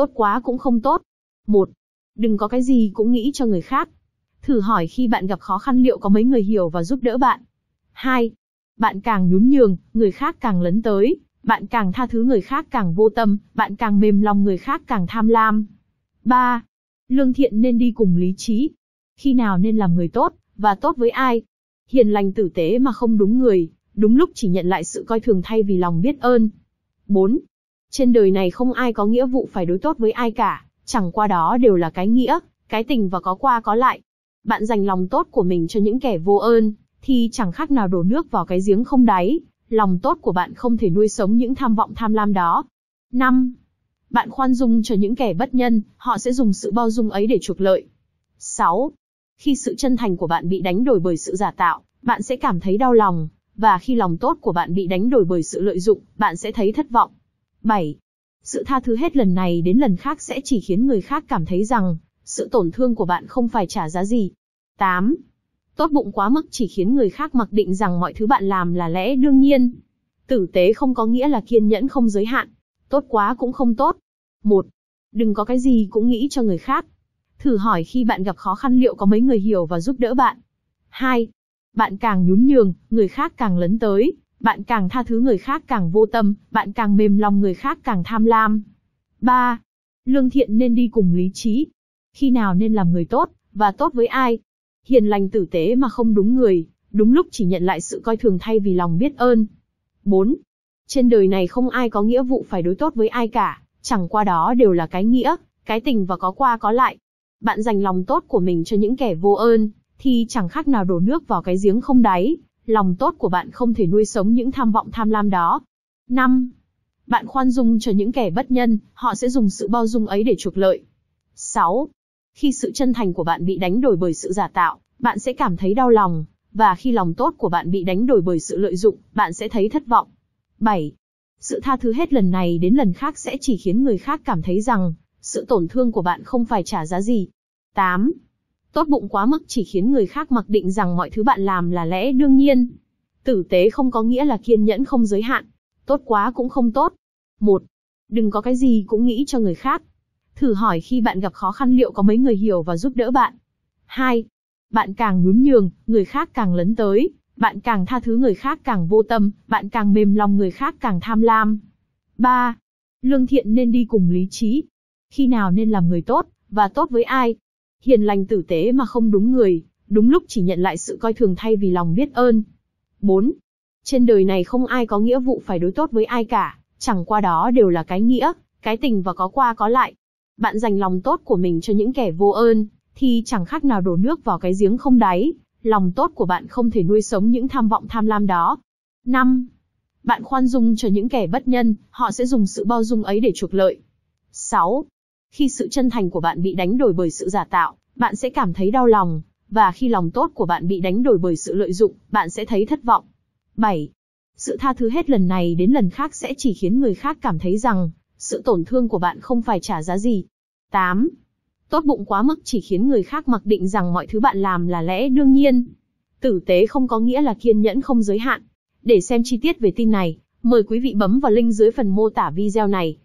tốt quá cũng không tốt. Một, Đừng có cái gì cũng nghĩ cho người khác. Thử hỏi khi bạn gặp khó khăn liệu có mấy người hiểu và giúp đỡ bạn. Hai, Bạn càng nhún nhường, người khác càng lấn tới, bạn càng tha thứ người khác càng vô tâm, bạn càng mềm lòng người khác càng tham lam. Ba, Lương thiện nên đi cùng lý trí. Khi nào nên làm người tốt, và tốt với ai? Hiền lành tử tế mà không đúng người, đúng lúc chỉ nhận lại sự coi thường thay vì lòng biết ơn. 4. Trên đời này không ai có nghĩa vụ phải đối tốt với ai cả, chẳng qua đó đều là cái nghĩa, cái tình và có qua có lại. Bạn dành lòng tốt của mình cho những kẻ vô ơn, thì chẳng khác nào đổ nước vào cái giếng không đáy, lòng tốt của bạn không thể nuôi sống những tham vọng tham lam đó. 5. Bạn khoan dung cho những kẻ bất nhân, họ sẽ dùng sự bao dung ấy để trục lợi. 6. Khi sự chân thành của bạn bị đánh đổi bởi sự giả tạo, bạn sẽ cảm thấy đau lòng, và khi lòng tốt của bạn bị đánh đổi bởi sự lợi dụng, bạn sẽ thấy thất vọng. 7. Sự tha thứ hết lần này đến lần khác sẽ chỉ khiến người khác cảm thấy rằng, sự tổn thương của bạn không phải trả giá gì. 8. Tốt bụng quá mức chỉ khiến người khác mặc định rằng mọi thứ bạn làm là lẽ đương nhiên. Tử tế không có nghĩa là kiên nhẫn không giới hạn. Tốt quá cũng không tốt. 1. Đừng có cái gì cũng nghĩ cho người khác. Thử hỏi khi bạn gặp khó khăn liệu có mấy người hiểu và giúp đỡ bạn. 2. Bạn càng nhún nhường, người khác càng lấn tới, bạn càng tha thứ người khác càng vô tâm, bạn càng mềm lòng người khác càng tham lam. 3. Lương thiện nên đi cùng lý trí. Khi nào nên làm người tốt, và tốt với ai? Hiền lành tử tế mà không đúng người, đúng lúc chỉ nhận lại sự coi thường thay vì lòng biết ơn. 4. Trên đời này không ai có nghĩa vụ phải đối tốt với ai cả, chẳng qua đó đều là cái nghĩa, cái tình và có qua có lại. Bạn dành lòng tốt của mình cho những kẻ vô ơn, thì chẳng khác nào đổ nước vào cái giếng không đáy, lòng tốt của bạn không thể nuôi sống những tham vọng tham lam đó. 5. Bạn khoan dung cho những kẻ bất nhân, họ sẽ dùng sự bao dung ấy để trục lợi. 6. Khi sự chân thành của bạn bị đánh đổi bởi sự giả tạo, bạn sẽ cảm thấy đau lòng, và khi lòng tốt của bạn bị đánh đổi bởi sự lợi dụng, bạn sẽ thấy thất vọng. 7. Sự tha thứ hết lần này đến lần khác sẽ chỉ khiến người khác cảm thấy rằng, sự tổn thương của bạn không phải trả giá gì. 8. Tốt bụng quá mức chỉ khiến người khác mặc định rằng mọi thứ bạn làm là lẽ đương nhiên. Tử tế không có nghĩa là kiên nhẫn không giới hạn. Tốt quá cũng không tốt. Một, Đừng có cái gì cũng nghĩ cho người khác. Thử hỏi khi bạn gặp khó khăn liệu có mấy người hiểu và giúp đỡ bạn. Hai, Bạn càng nhún nhường, người khác càng lấn tới, bạn càng tha thứ người khác càng vô tâm, bạn càng mềm lòng người khác càng tham lam. 3. Lương thiện nên đi cùng lý trí. Khi nào nên làm người tốt, và tốt với ai, hiền lành tử tế mà không đúng người, đúng lúc chỉ nhận lại sự coi thường thay vì lòng biết ơn. 4. Trên đời này không ai có nghĩa vụ phải đối tốt với ai cả, chẳng qua đó đều là cái nghĩa, cái tình và có qua có lại. Bạn dành lòng tốt của mình cho những kẻ vô ơn, thì chẳng khác nào đổ nước vào cái giếng không đáy, lòng tốt của bạn không thể nuôi sống những tham vọng tham lam đó. 5. Bạn khoan dung cho những kẻ bất nhân, họ sẽ dùng sự bao dung ấy để trục lợi. 6. Khi sự chân thành của bạn bị đánh đổi bởi sự giả tạo, bạn sẽ cảm thấy đau lòng, và khi lòng tốt của bạn bị đánh đổi bởi sự lợi dụng, bạn sẽ thấy thất vọng. 7. Sự tha thứ hết lần này đến lần khác sẽ chỉ khiến người khác cảm thấy rằng sự tổn thương của bạn không phải trả giá gì. 8. Tốt bụng quá mức chỉ khiến người khác mặc định rằng mọi thứ bạn làm là lẽ đương nhiên. Tử tế không có nghĩa là kiên nhẫn không giới hạn. Để xem chi tiết về tin này, mời quý vị bấm vào link dưới phần mô tả video này.